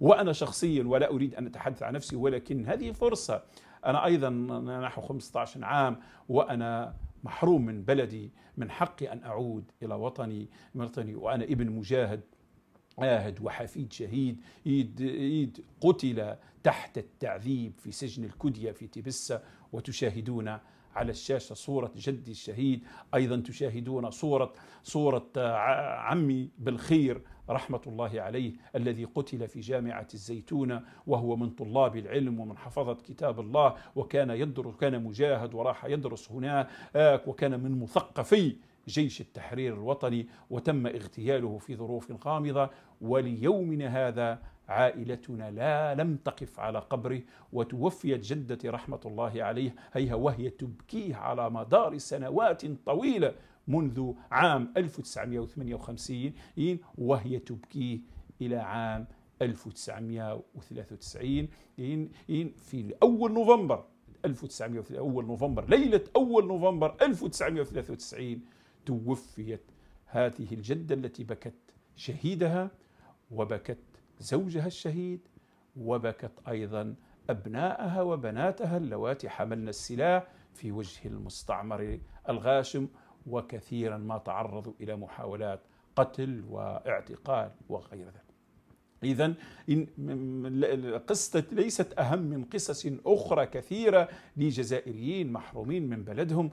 وأنا شخصيا ولا أريد أن أتحدث عن نفسي ولكن هذه فرصة أنا أيضا نحو 15 عام وأنا محروم من بلدي من حقي أن أعود إلى وطني وطني وأنا ابن مجاهد آهد وحفيد شهيد إيد, إيد قتل تحت التعذيب في سجن الكدية في تبسة وتشاهدون على الشاشة صورة جدي الشهيد أيضا تشاهدون صورة, صورة عمي بالخير رحمة الله عليه الذي قتل في جامعة الزيتونة وهو من طلاب العلم ومن حفظة كتاب الله وكان يدرس كان مجاهد وراح يدرس هناك آه، وكان من مثقفي جيش التحرير الوطني وتم اغتياله في ظروف غامضة وليومنا هذا عائلتنا لا لم تقف على قبره وتوفيت جدتي رحمة الله عليه هيها وهي تبكيه على مدار سنوات طويلة منذ عام 1958 وهي تبكيه إلى عام 1993 في أول نوفمبر 1900 أول نوفمبر ليلة أول نوفمبر 1993 توفيت هذه الجدة التي بكت شهيدها وبكت زوجها الشهيد وبكت أيضا أبناءها وبناتها اللواتي حملن السلاح في وجه المستعمر الغاشم وكثيرا ما تعرضوا إلى محاولات قتل واعتقال وغير ذلك إذا قصة ليست أهم من قصص أخرى كثيرة لجزائريين محرومين من بلدهم